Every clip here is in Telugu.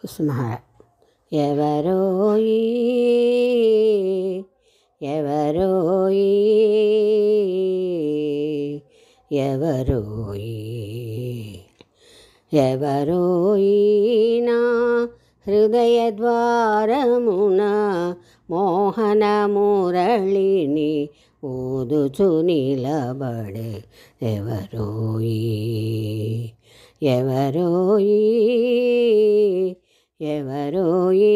కుసుమహార ఎవరోయి ఎవరోయి ఎవరోయి నా హృదయ ద్వారమున మోహన మురళిని ఊదుచు నిలబడే ఎవరోయి ఎవరోయి ఎవరోయి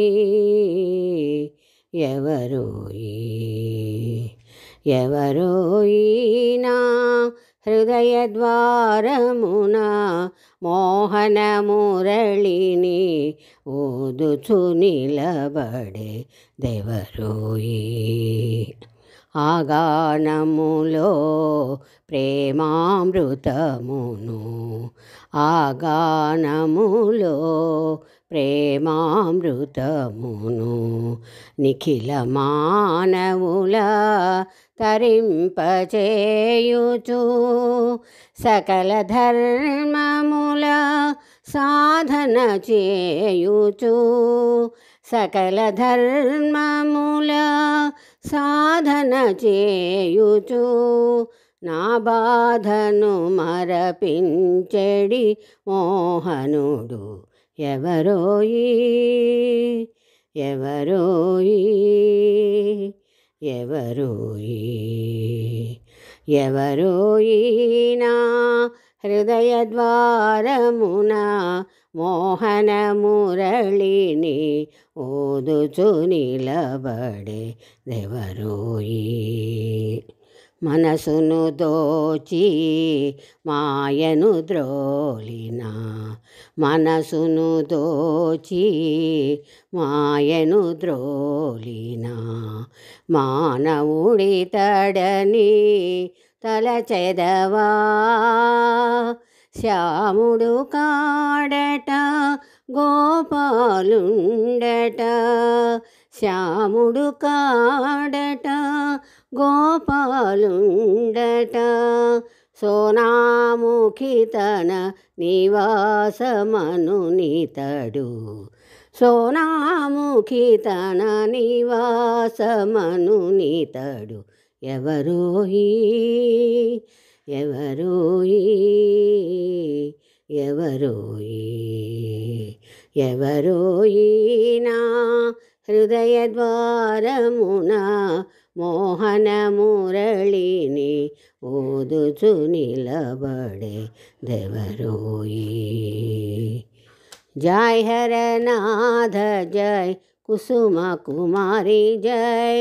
ఎవరోయి ఎవరోయినా హృదయ ద్వారమున మోహన మురళిని ఊదుచు నిలబడే దేవరోయి ఆగానములో ప్రేమామృతమును ఆగానములో ప్రేమామృతమును నిఖిల మానవుల తరింపచేయుచు సకల ధర్మముల సాధన చేయుచు సకల ధర్మముల సాధన చేయుచు నా బాధను మరపించెడి మోహనుడు ఎవరోయి ఎవరోయి ఎవరోయి ఎవరోయినా హృదయ ద్వారమున మోహన మురళిని ఓదుచు నిలబడే దేవరోయి మనసును దోచి మాయను ద్రోలిన మనసును దోచి మాయను ద్రోలిన మానవుడి తడని తలచెదవా శ్యాముడు కాడట గోపాలుండట శ్యాముడు కాడట గోపాలుండట సోనాముఖి తన నివాసమనునితడు సోనాముఖి తన ఎవరో ఎవరో ఎవరో ఎవరోయి ఎవరోయినా హృదయద్వారమున మోహన మురళిని ఓదుచు నిలబడే దేవరోయి జయ హరనాథ జయ కుసుమ కుమారి జయ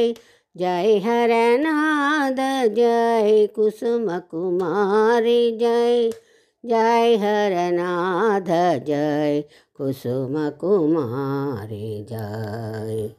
जय हरनाद जय कुसुम कुमारी जय जय हरनाथ जय कुसुम कुमारी जय